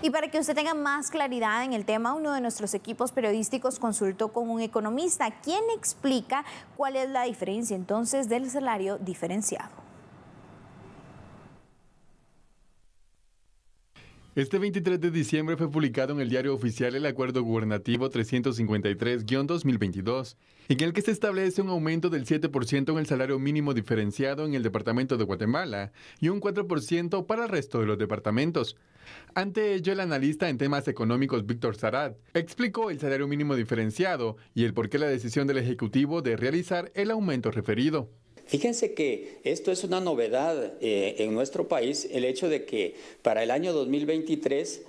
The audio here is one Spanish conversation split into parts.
Y para que usted tenga más claridad en el tema, uno de nuestros equipos periodísticos consultó con un economista, quien explica cuál es la diferencia entonces del salario diferenciado. Este 23 de diciembre fue publicado en el diario oficial el Acuerdo Gubernativo 353-2022, en el que se establece un aumento del 7% en el salario mínimo diferenciado en el departamento de Guatemala y un 4% para el resto de los departamentos. Ante ello, el analista en temas económicos Víctor Zarat explicó el salario mínimo diferenciado y el por qué la decisión del Ejecutivo de realizar el aumento referido. Fíjense que esto es una novedad eh, en nuestro país, el hecho de que para el año 2023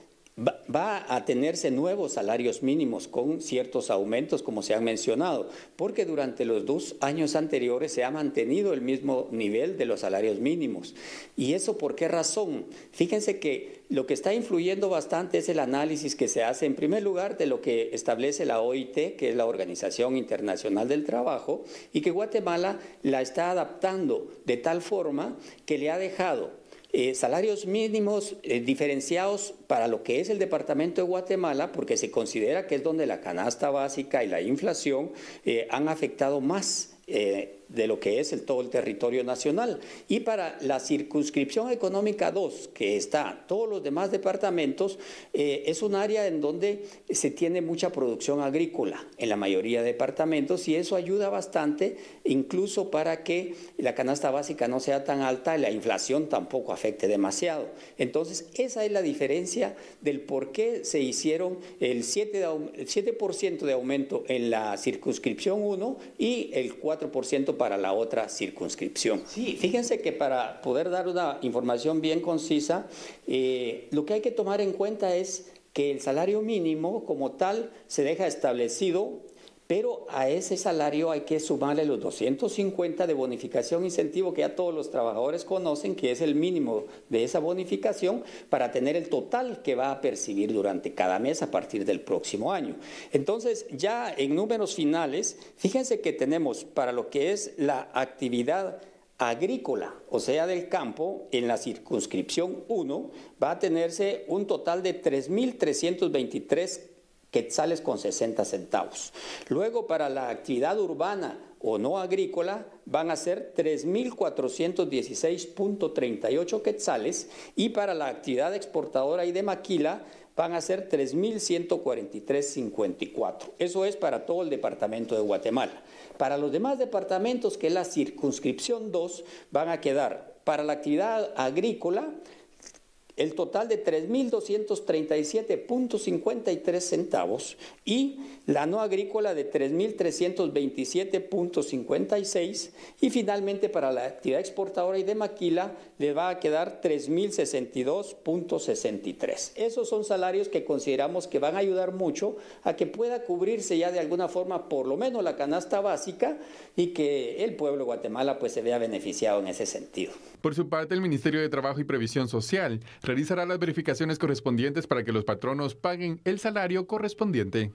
va a tenerse nuevos salarios mínimos con ciertos aumentos, como se han mencionado, porque durante los dos años anteriores se ha mantenido el mismo nivel de los salarios mínimos. ¿Y eso por qué razón? Fíjense que lo que está influyendo bastante es el análisis que se hace, en primer lugar, de lo que establece la OIT, que es la Organización Internacional del Trabajo, y que Guatemala la está adaptando de tal forma que le ha dejado eh, salarios mínimos eh, diferenciados para lo que es el departamento de Guatemala, porque se considera que es donde la canasta básica y la inflación eh, han afectado más de lo que es el, todo el territorio nacional. Y para la circunscripción económica 2, que está todos los demás departamentos, eh, es un área en donde se tiene mucha producción agrícola en la mayoría de departamentos y eso ayuda bastante incluso para que la canasta básica no sea tan alta y la inflación tampoco afecte demasiado. Entonces, esa es la diferencia del por qué se hicieron el 7%, el 7 de aumento en la circunscripción 1 y el 4% para la otra circunscripción. Sí. Fíjense que para poder dar una información bien concisa, eh, lo que hay que tomar en cuenta es que el salario mínimo como tal se deja establecido pero a ese salario hay que sumarle los 250 de bonificación incentivo que ya todos los trabajadores conocen, que es el mínimo de esa bonificación, para tener el total que va a percibir durante cada mes a partir del próximo año. Entonces, ya en números finales, fíjense que tenemos para lo que es la actividad agrícola, o sea, del campo, en la circunscripción 1, va a tenerse un total de 3.323 quetzales con 60 centavos. Luego, para la actividad urbana o no agrícola, van a ser 3.416.38 quetzales y para la actividad exportadora y de maquila van a ser 3.143.54. Eso es para todo el departamento de Guatemala. Para los demás departamentos, que es la circunscripción 2, van a quedar para la actividad agrícola el total de 3.237.53 centavos y la no agrícola de 3.327.56 y finalmente para la actividad exportadora y de maquila le va a quedar 3.062.63. Esos son salarios que consideramos que van a ayudar mucho a que pueda cubrirse ya de alguna forma por lo menos la canasta básica y que el pueblo de Guatemala pues se vea beneficiado en ese sentido. Por su parte, el Ministerio de Trabajo y Previsión Social realizará las verificaciones correspondientes para que los patronos paguen el salario correspondiente.